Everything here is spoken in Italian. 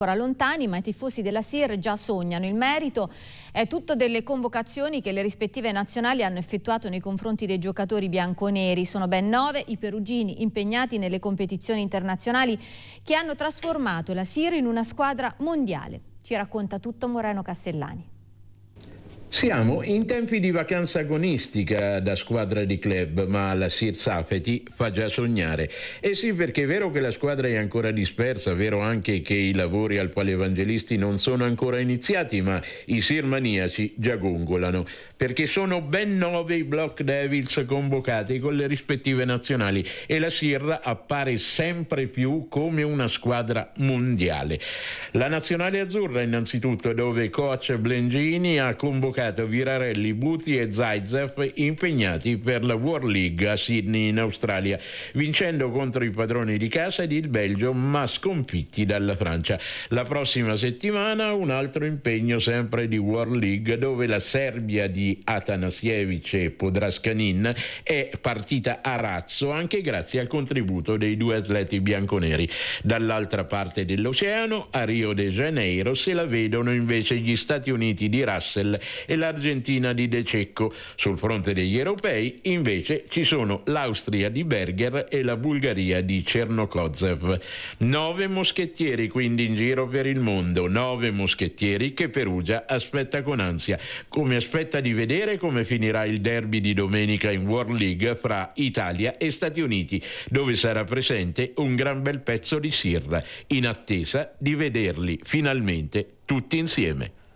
ancora lontani, ma i tifosi della SIR già sognano. Il merito è tutto delle convocazioni che le rispettive nazionali hanno effettuato nei confronti dei giocatori bianconeri. Sono ben nove i perugini impegnati nelle competizioni internazionali che hanno trasformato la SIR in una squadra mondiale. Ci racconta tutto Moreno Castellani. Siamo in tempi di vacanza agonistica da squadra di club, ma la Sir Safety fa già sognare. E eh sì, perché è vero che la squadra è ancora dispersa, è vero anche che i lavori al Palevangelisti non sono ancora iniziati, ma i Sir Maniaci già gongolano, perché sono ben nove i Block Devils convocati con le rispettive nazionali e la Sir appare sempre più come una squadra mondiale. La nazionale azzurra innanzitutto, dove coach Blengini ha convocato convocato Virarelli, Buti e Zaitsev impegnati per la World League a Sydney in Australia, vincendo contro i padroni di casa ed il Belgio ma sconfitti dalla Francia. La prossima settimana un altro impegno sempre di World League dove la Serbia di Atanasievic e Podraskanin è partita a razzo anche grazie al contributo dei due atleti bianconeri. Dall'altra parte dell'oceano, a Rio de Janeiro, se la vedono invece gli Stati Uniti di Russell e l'Argentina di De Cecco. Sul fronte degli europei invece ci sono l'Austria di Berger e la Bulgaria di Cernokozev. Nove moschettieri quindi in giro per il mondo, nove moschettieri che Perugia aspetta con ansia, come aspetta di vedere come finirà il derby di domenica in World League fra Italia e Stati Uniti, dove sarà presente un gran bel pezzo di Sirra, in attesa di vederli finalmente tutti insieme.